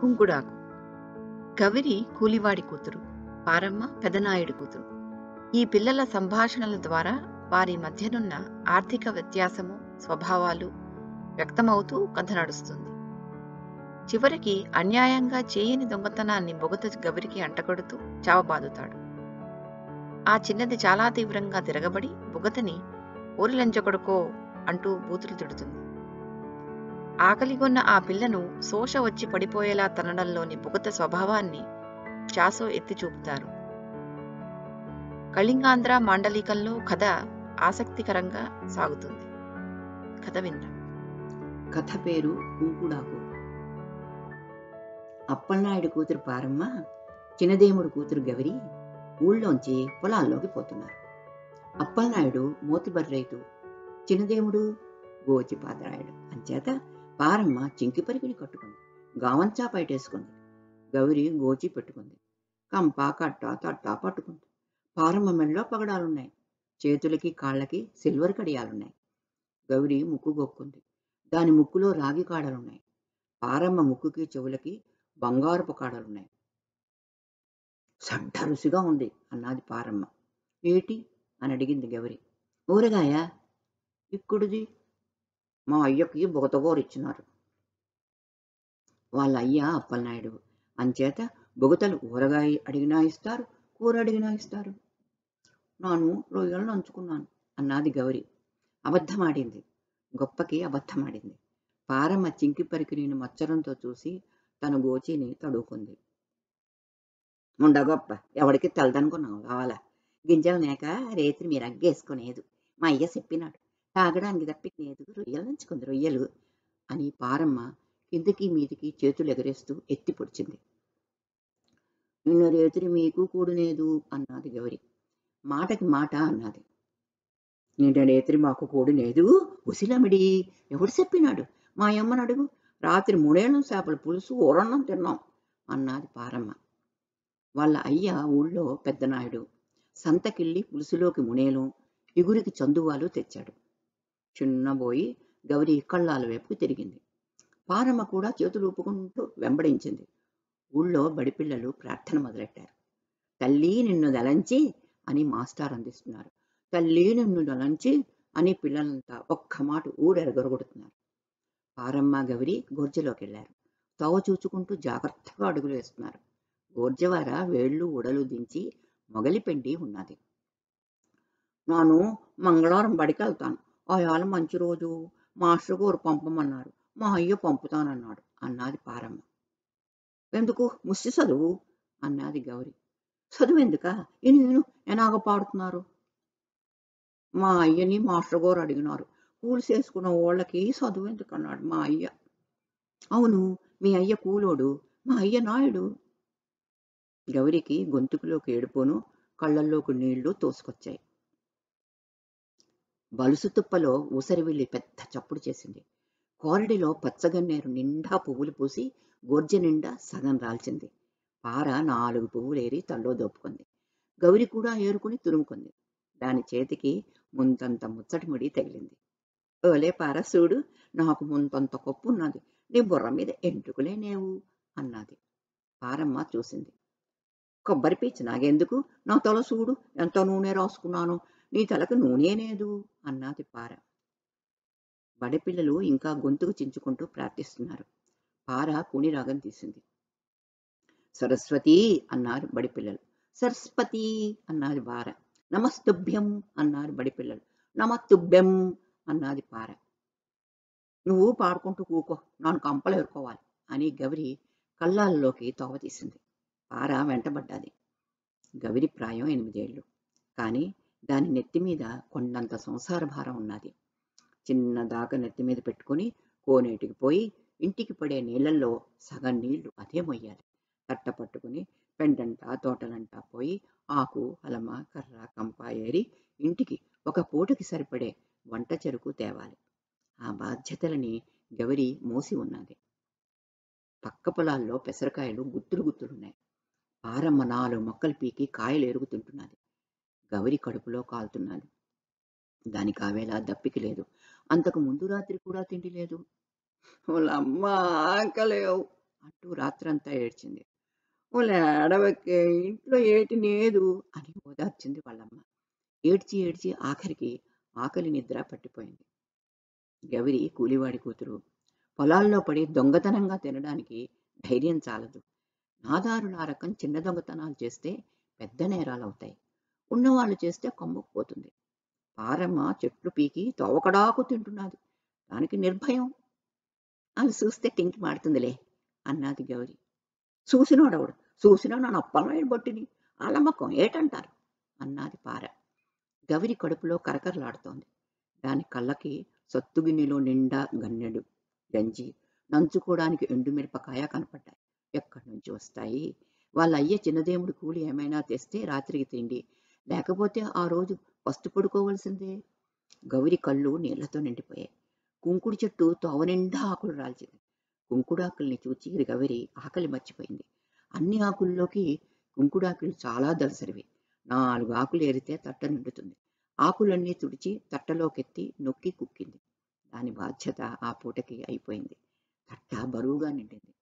కుంకుడాకు కవిరి కూలివాడి కూతురు పారమ్మ పెదనాయుడి కూతురు ఈ పిల్లల సంభాషణల ద్వారా వారి మధ్యనున్న ఆర్థిక వ్యత్యాసము స్వభావాలు వ్యక్తమవుతూ కథ నడుస్తుంది చివరికి అన్యాయంగా చేయని దొంగతనాన్ని బొగత గవిరికి అంటగడుతూ చావబాదుతాడు ఆ చిన్నది చాలా తీవ్రంగా తిరగబడి బుగతని ఊరిలంచగొడుకో అంటూ బూతులు తిడుతుంది ఆకలిగొన్న ఆ పిల్లను శోష వచ్చి పడిపోయేలా తనడంలోని బుగత స్వభావాన్ని చాసో ఎత్తి చూపుతారు కళింగాంధ్ర మాండలికంలో కథ ఆసక్తికరంగా సాగుతుంది కథ విందాం కథ పేరు ఊకుడాకు అప్పలనాయుడు కూతురు పారమ్మ చిన్నదేముడు కూతురు గవిరి ఊళ్ళోంచి పొలాల్లోకి పోతున్నారు అప్పలనాయుడు మోతిబర్రైతు చిన్నదేముడు గోచిపాదరాయుడు అంచేత పారమ్మ చింకి పరిగిని కట్టుకుంది గావంచా పైటేసుకుంది గౌరి గోచి పెట్టుకుంది కంప కట్ట తట్ట పట్టుకుంది పారమ్మ మెడలో పగడాలున్నాయి చేతులకి కాళ్ళకి సిల్వర్ కడియాలున్నాయి గౌరి ముక్కు గొక్కుంది దాని ముక్కులో రాగి కాడలున్నాయి పారమ్మ ముక్కుకి చెవులకి బంగారపు కాడలున్నాయి సడ్డ రుసిగా ఉంది అన్నది పారమ్మ ఏటి అని అడిగింది గౌరి ఊరగాయ ఇక్కుడిది మా అయ్యకి బుగతగోరిచ్చినారు వాళ్ళ అయ్య అప్పలనాయుడు అంచేత బుగతలు ఊరగాయ అడిగినా ఇస్తారు కూర అడిగినా ఇస్తారు నాను రొయ్యలను నంచుకున్నాను అన్నాది గౌరి అబద్ధమాడింది గొప్పకి అబద్ధమాడింది పారమ్మ చింకి నేను మచ్చరంతో చూసి తన గోచిని తడుకుంది ఉండ గొప్ప ఎవడికి తెలదనుకున్నావు రావాలా గింజలు నేక రేత్రి మీరు అగ్గేసుకునేదు మా అయ్య చెప్పినాడు తాగడానికి తప్పిన ఎదుగు రొయ్యలంచుకుంది రొయ్యలు అని పారమ్మ కిందకి మీదికి చేతులు ఎగరేస్తూ ఎత్తి పొడిచింది నిన్న రేతురి మీకు కూడునేదు అన్నది గౌరి మాటకి మాట అన్నది నిన్న రేతురి మాకు కూడునేదు ఉసిలమిడి ఎవడు చెప్పినాడు మా అమ్మను అడుగు రాత్రి మూడేళ్ళం చేపల పులుసు ఊరన్నం తిన్నాం అన్నది పారమ్మ వాళ్ళ అయ్య ఊళ్ళో పెద్దనాయుడు సంతకెళ్ళి పులుసులోకి మునేలు ఇగురికి చందువాలు తెచ్చాడు చిన్నబోయి గౌరీ కళ్ళాల వైపుకు తిరిగింది పారమ్మ కూడా చేతులు ఊపుకుంటూ వెంబడించింది ఊళ్ళో బడిపిల్లలు ప్రార్థన మొదలెట్టారు తల్లి నిన్ను దలంచి అని మాస్టార్ అందిస్తున్నారు తల్లి నిన్ను దలంచి అని పిల్లలంతా ఒక్క మాట ఊరెరగొరగొడుతున్నారు పారమ్మ గౌరి గోర్జలోకి వెళ్ళారు తవ చూచుకుంటూ జాగ్రత్తగా అడుగులు వేస్తున్నారు గోర్జవార వేళ్ళు ఉడలు దించి మొగలిపెండి ఉన్నది నాను మంగళవారం బడికి వెళ్తాను ఆయాల మంచి రోజు మాస్టర్ గారు పంపమన్నారు మా అయ్య పంపుతానన్నాడు అన్నది పారమ్మ ఎందుకు ముస్సి చదువు అన్నది గౌరి చదువు ఎందుక నేను ఎనాగ పాడుతున్నారు మా అయ్యని మాస్టర్ గారు అడిగినారు కూలి చేసుకున్న వాళ్ళకి చదువు ఎందుకు అన్నాడు మా అయ్య అవును మీ అయ్య కూలోడు మా అయ్య నాయుడు గౌరికి గొంతుకులోకి ఏడుపోను కళ్ళల్లోకి నీళ్లు తోసుకొచ్చాయి బలుసుతుప్పలో ఊసరి వెళ్ళి పెద్ద చప్పుడు చేసింది కోరడిలో పచ్చగన్నేరు నిండా పువ్వులు పూసి గొర్జ నిండా సగం రాల్చింది పార నాలుగు పువ్వులేరి తల్లో దోపుకుంది గౌరి కూడా ఏరుకుని తురుముకుంది దాని చేతికి ముంతంత ముడి తగిలింది ఓలే పార సూడు నాకు ముంతంత ఉన్నది నీ బుర్ర మీద ఎంటుకులేనేవు అన్నది పారమ్మ చూసింది కొబ్బరి పీచు నాగెందుకు నా తల చూడు ఎంత నూనె రాసుకున్నాను నీ తలకు నూనె లేదు అన్నది పార బడపిల్లలు ఇంకా గొంతుకు చించుకుంటూ ప్రార్థిస్తున్నారు పార కూని రాగం తీసింది సరస్వతి అన్నారు బడిపిల్లలు సరస్వతి అన్నది పార నమస్తుభ్యం అన్నారు బడిపిల్లలు నమస్తుభ్యం అన్నది పార నువ్వు పాడుకుంటూ కూకో నాను కంపలు ఎరుకోవాలి అని గౌరి కళ్ళాల్లోకి తోవ తీసింది పార వెంటబడ్డాది గౌరి ప్రాయం ఎనిమిదేళ్ళు కానీ దాని నెత్తి మీద కొండంత సంసార భారం ఉన్నది చిన్నదాకా నెత్తి మీద పెట్టుకుని కోనేటికి పోయి ఇంటికి పడే నీళ్లలో సగం నీళ్లు అదే మొయ్యాలి కట్ట పట్టుకుని పెండంట తోటలంటా పోయి ఆకు అలమ కర్ర కంప ఏరి ఇంటికి ఒక పూటకి సరిపడే వంట చెరుకు తేవాలి ఆ బాధ్యతలని గవరి మోసి ఉన్నది పక్క పొలాల్లో పెసరకాయలు గుత్తులు గుత్తులున్నాయి పారమ్మ నాలుగు మొక్కలు పీకి కాయలు ఎరుగుతుంటున్నది గౌరి కడుపులో కాలుతున్నది దానికి ఆవేళ దప్పికి లేదు అంతకు ముందు రాత్రి కూడా తిండి లేదు వాళ్ళమ్మ ఆకలేవు అంటూ రాత్రంతా ఏడ్చింది ఓలే అడవకే ఇంట్లో లేదు అని ఓదార్చింది వాళ్ళమ్మ ఏడ్చి ఏడ్చి ఆఖరికి ఆకలి నిద్ర పట్టిపోయింది గవిరి కూలివాడి కూతురు పొలాల్లో పడి దొంగతనంగా తినడానికి ధైర్యం చాలదు నాదారుల రకం చిన్న దొంగతనాలు చేస్తే పెద్ద నేరాలవుతాయి ఉన్నవాళ్ళు చేస్తే కొమ్మకుపోతుంది పారమ్మ చెట్లు పీకి తోవకడాకు తింటున్నది దానికి నిర్భయం అది చూస్తే టింకి మాడుతుందిలే అన్నది గౌరి చూసినోడవుడు చూసినా నా నొప్పలమైన బొట్టిని అలమ్మకం ఏటంటారు అన్నది పార గౌరి కడుపులో కరకరలాడుతోంది దాని కళ్ళకి సత్తుగిన్నెలో నిండా గన్నెడు గంజి నంచుకోవడానికి ఎండుమిరపకాయ కనపడ్డాయి ఎక్కడి నుంచి వస్తాయి వాళ్ళ అయ్య చిన్నదేముడు కూలి ఏమైనా తెస్తే రాత్రికి తిండి లేకపోతే ఆ రోజు పస్తు పడుకోవలసిందే గౌరి కళ్ళు నీళ్లతో నిండిపోయాయి కుంకుడు చెట్టు తోవనిండా ఆకులు రాల్చింది కుంకుడాకుల్ని చూచి గౌరి ఆకలి మర్చిపోయింది అన్ని ఆకుల్లోకి కుంకుడాకులు చాలా దలసరివి నాలుగు ఆకులు ఏరితే తట్ట నిండుతుంది ఆకులన్నీ తుడిచి తట్టలోకెత్తి నొక్కి కుక్కింది దాని బాధ్యత ఆ పూటకి అయిపోయింది తట్ట బరువుగా నిండింది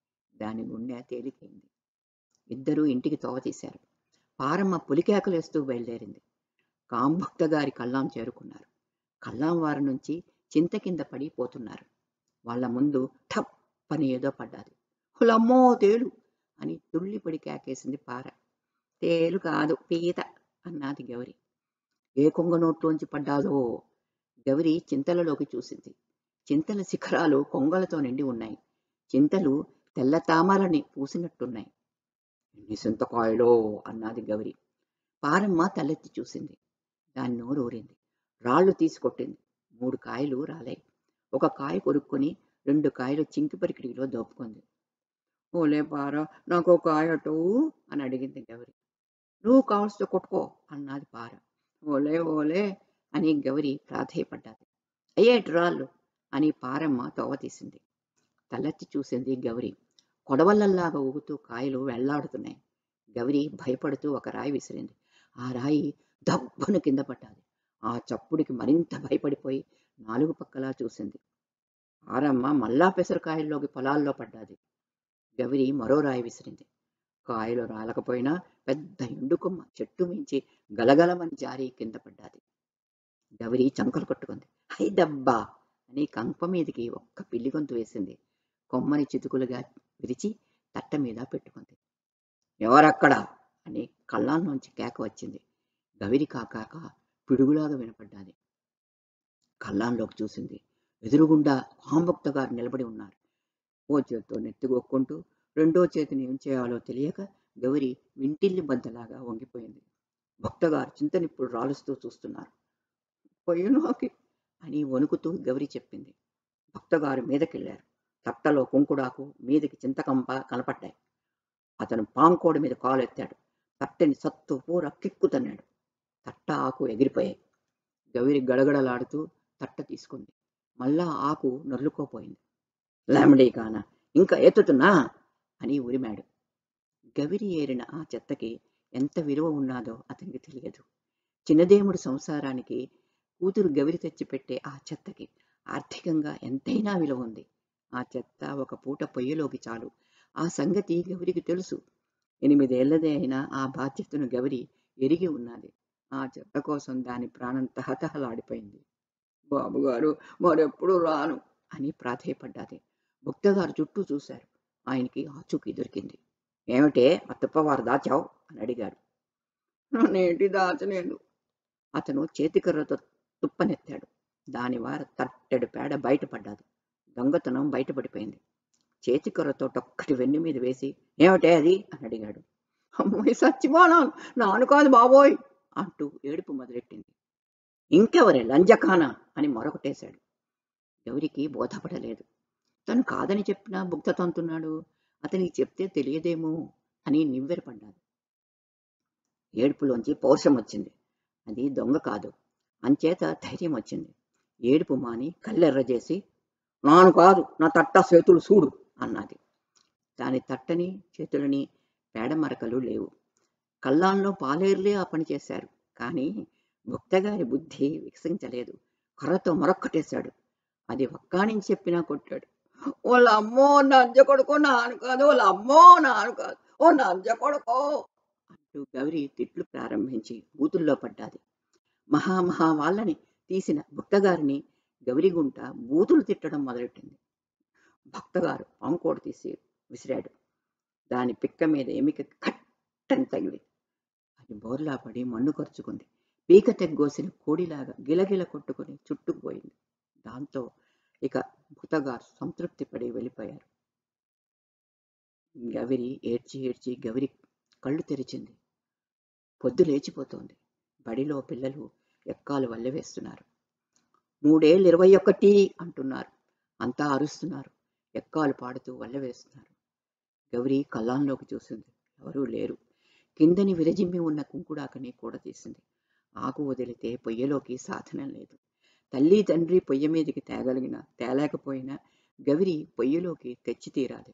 దాని గుండె తేలికైంది ఇద్దరూ ఇంటికి తోవ తీశారు పారమ్మ పులికేకలేస్తూ బయలుదేరింది కాంభక్త గారి కల్లాం చేరుకున్నారు కల్లాం వారి నుంచి చింత కింద పడి పోతున్నారు వాళ్ల ముందు ఠప్ పని ఏదో పడ్డాది హులమ్మో తేలు అని తుళ్ళిపడి కేకేసింది పార తేలు కాదు పీత అన్నది గౌరి ఏ కొంగ నోట్లోంచి పడ్డాదో గౌరి చింతలలోకి చూసింది చింతల శిఖరాలు కొంగలతో నిండి ఉన్నాయి చింతలు తెల్ల తామాలని పూసినట్టున్నాయి నీ సొంత కాయలో అన్నది గౌరి పారమ్మ తలెత్తి చూసింది దాన్ని నోరు ఊరింది రాళ్ళు తీసుకొట్టింది మూడు కాయలు రాలే ఒక కాయ కొరుక్కొని రెండు కాయలు చింకి పరికిడిలో దోపుకుంది ఓలే పార నాకు ఒక కాయటు అని అడిగింది గౌరి నువ్వు కావాల్సి కొట్టుకో అన్నది పార ఓలే ఓలే అని గౌరి ప్రాధేయపడ్డాది అయ్యేటి రాళ్ళు అని పారమ్మ తోవ తీసింది తలెత్తి చూసింది గౌరీ కొడవళ్ళల్లాగా ఊగుతూ కాయలు వెళ్లాడుతున్నాయి గౌరి భయపడుతూ ఒక రాయి విసిరింది ఆ రాయి దబ్బును కింద పట్టాలి ఆ చప్పుడికి మరింత భయపడిపోయి నాలుగు పక్కలా చూసింది ఆరమ్మ మళ్ళా పెసరకాయల్లోకి పొలాల్లో పడ్డాది గౌరి మరో రాయి విసిరింది కాయలు రాలకపోయినా పెద్ద ఎండుకొమ్మ చెట్టు మించి గలగలమని జారి కింద పడ్డాది గౌరి చంకలు కొట్టుకుంది హై దబ్బా అని కంప మీదికి ఒక్క పిల్లి గొంతు వేసింది కొమ్మని చితుకులుగా విరిచి తట్ట మీద పెట్టుకుంది ఎవరక్కడ అని కళ్ళాల్లోంచి కేక వచ్చింది గవిరి కాకాక పిడుగులాగా వినపడ్డాది కళ్ళాల్లోకి చూసింది ఎదురుగుండా కాంభక్త గారు నిలబడి ఉన్నారు ఓ చేతితో నెత్తిగొక్కుంటూ రెండో చేతిని ఏం చేయాలో తెలియక గవిరి వింటిల్లి బద్దలాగా వంగిపోయింది భక్తగారు చింతనిప్పుడు రాలుస్తూ చూస్తున్నారు పోయినోకి అని వణుకుతూ గవిరి చెప్పింది భక్తగారు మీదకెళ్ళారు తట్టలో కుంకుడాకు మీదికి చింతకంప కనపడ్డాయి అతను పాంకోడి మీద కాలు ఎత్తాడు తట్టని సత్తు పూర కిక్కుతన్నాడు తట్ట ఆకు ఎగిరిపోయాయి గౌరి గడగడలాడుతూ తట్ట తీసుకుంది మళ్ళా ఆకు నొర్లుకోపోయింది లామిడీ కాన ఇంకా ఎత్తుతున్నా అని ఉరిమాడు గవిరి ఏరిన ఆ చెత్తకి ఎంత విలువ ఉన్నాదో అతనికి తెలియదు చిన్నదేముడు సంసారానికి కూతురు గవిరి తెచ్చిపెట్టే ఆ చెత్తకి ఆర్థికంగా ఎంతైనా విలువ ఉంది ఆ చెత్త ఒక పూట పొయ్యిలోకి చాలు ఆ సంగతి గౌరికి తెలుసు ఎనిమిదేళ్లదే అయినా ఆ బాధ్యతను గౌరి ఎరిగి ఉన్నది ఆ చెత్త కోసం దాని ప్రాణం తహతహలాడిపోయింది బాబుగారు మరెప్పుడు రాను అని ప్రాధేయపడ్డాది భుక్తగారు చుట్టూ చూశారు ఆయనకి ఆచూకీ దొరికింది ఏమిటే అత్తప్పవారు దాచావు అని అడిగాడు నేటి దాచలేదు అతను చేతికర్రతో తుప్పనెత్తాడు వారు తట్టెడు పేడ బయటపడ్డాది దొంగతనం బయటపడిపోయింది కొరతో టొక్కటి వెన్ను మీద వేసి ఏమిటే అది అని అడిగాడు అమ్మాయి సచ్చిపోనా నాను కాదు బాబోయ్ అంటూ ఏడుపు మొదలెట్టింది ఇంకెవరే లంజకానా అని మరొకటేశాడు ఎవరికి బోధపడలేదు తను కాదని చెప్పినా బుక్త తంతున్నాడు అతనికి చెప్తే తెలియదేమో అని నివ్వెరపడ్డాడు ఏడుపులోంచి పౌరుషం వచ్చింది అది దొంగ కాదు అంచేత ధైర్యం వచ్చింది ఏడుపు మాని కళ్ళెర్ర చేసి నాను కాదు నా తట్ట చేతులు చూడు అన్నది దాని తట్టని చేతులని పేడమరకలు లేవు కళ్ళాల్లో పాలేరులే ఆ పని చేశారు కానీ భుక్తగారి బుద్ధి వికసించలేదు కర్రతో మరొక్కటేశాడు అది ఒక్కాని చెప్పినా కొట్టాడు వాళ్ళ అమ్మో నంజ కొడుకో నాను కాదు వాళ్ళ అమ్మో నాను కాదు ఓ నంజ కొడుకో అంటూ గౌరి తిట్లు ప్రారంభించి బూతుల్లో పడ్డాది మహామహా వాళ్ళని తీసిన భుక్తగారిని గౌరీగుంట బూతులు తిట్టడం మొదలెట్టింది భక్తగారు పాముకోడు తీసి విసిరాడు దాని పిక్క మీద ఎమిక కట్టం తగిలి అది బోర్లా పడి మన్ను కరుచుకుంది పీక తెగ్గోసిన కోడిలాగా గిలగిల కొట్టుకుని చుట్టుకుపోయింది దాంతో ఇక భూతగారు సంతృప్తి పడి వెళ్ళిపోయారు గవిరి ఏడ్చి ఏడ్చి గవిరి కళ్ళు తెరిచింది పొద్దు లేచిపోతోంది బడిలో పిల్లలు ఎక్కాలు వల్ల వేస్తున్నారు మూడేళ్ళు ఇరవై ఒకటి అంటున్నారు అంతా అరుస్తున్నారు ఎక్కాలు పాడుతూ వల్ల వేస్తున్నారు గౌరీ కళ్ళంలోకి చూసింది ఎవరూ లేరు కిందని విరజిమ్మి ఉన్న కుంకుడాకని కూడా తీసింది ఆకు వదిలితే పొయ్యలోకి సాధనం లేదు తల్లి తండ్రి పొయ్య మీదకి తేగలిగిన తేలేకపోయినా గవిరి పొయ్యలోకి తెచ్చి తీరాలి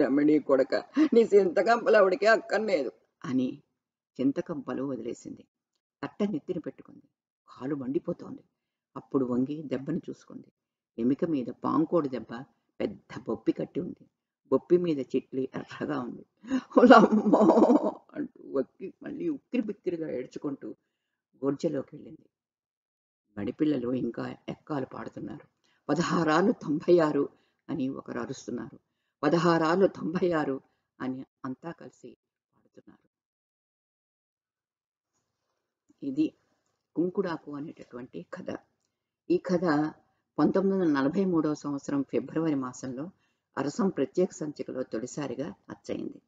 రమణి కొడక నీ చింతకంపలు అక్కర్లేదు అని చింతకంపలు వదిలేసింది కట్ట నెత్తిన పెట్టుకుంది కాలు మండిపోతోంది అప్పుడు వంగి దెబ్బను చూసుకుంది ఎమిక మీద పాంకోడి దెబ్బ పెద్ద బొప్పి కట్టి ఉంది బొప్పి మీద చెట్లు ఎర్రగా ఉంది ఓలమ్మో అంటూ వక్కి మళ్ళీ ఉక్కిరి బిక్కిరిగా ఏడ్చుకుంటూ గొర్జలోకి వెళ్ళింది మడిపిల్లలు ఇంకా ఎక్కాలు పాడుతున్నారు పదహారాలు తొంభై ఆరు అని ఒకరు అరుస్తున్నారు పదహారాలు తొంభై ఆరు అని అంతా కలిసి పాడుతున్నారు ఇది కుంకుడాకు అనేటటువంటి కథ ఈ కథ పంతొమ్మిది వందల నలభై మూడవ సంవత్సరం ఫిబ్రవరి మాసంలో అరసం ప్రత్యేక సంచికలో తొలిసారిగా అచ్చయింది